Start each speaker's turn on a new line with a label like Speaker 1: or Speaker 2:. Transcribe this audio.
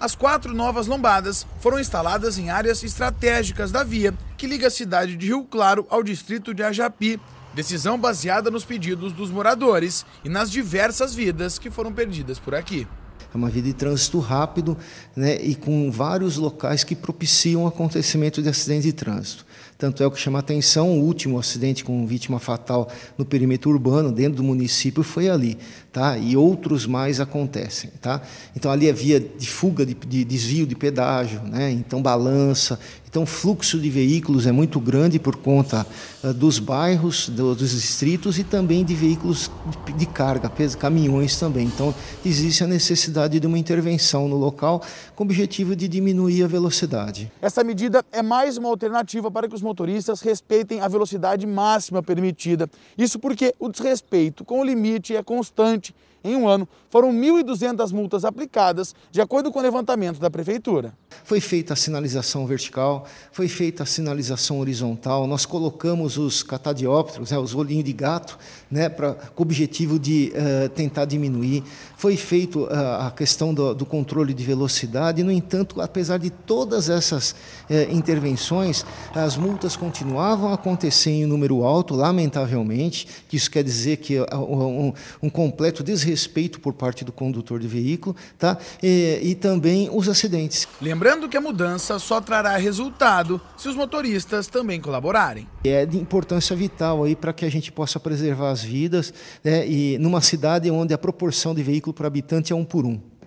Speaker 1: As quatro novas lombadas foram instaladas em áreas estratégicas da via, que liga a cidade de Rio Claro ao distrito de Ajapi, decisão baseada nos pedidos dos moradores e nas diversas vidas que foram perdidas por aqui. É uma via de
Speaker 2: trânsito rápido né, e com vários locais que propiciam o acontecimento de acidentes de trânsito. Tanto é o que chama a atenção, o último acidente com vítima fatal no perímetro urbano, dentro do município, foi ali. Tá? E outros mais acontecem. Tá? Então, ali é via de fuga, de, de desvio de pedágio, né? então balança, então, o fluxo de veículos é muito grande por conta uh, dos bairros, do, dos distritos e também de veículos de, de carga, caminhões também. Então, existe a necessidade de uma
Speaker 1: intervenção no local com o objetivo de diminuir a velocidade. Essa medida é mais uma alternativa para que os motoristas respeitem a velocidade máxima permitida. Isso porque o desrespeito com o limite é constante em um ano, foram 1.200 multas aplicadas, de acordo com o levantamento da Prefeitura. Foi feita a sinalização vertical, foi feita
Speaker 2: a sinalização horizontal, nós colocamos os catadióptros, né, os olhinhos de gato, né, pra, com o objetivo de uh, tentar diminuir. Foi feito uh, a questão do, do, controle de velocidade, no entanto, apesar de todas essas uh, intervenções, as multas continuavam a acontecer em número alto, lamentavelmente, isso quer dizer que um, um completo desrespeito desrespeito por parte do condutor de veículo tá? e, e também os acidentes.
Speaker 1: Lembrando que a mudança só trará resultado se os motoristas também colaborarem.
Speaker 2: É de importância vital para que a gente possa preservar as vidas né? e numa cidade onde a proporção de veículo por habitante é um por um.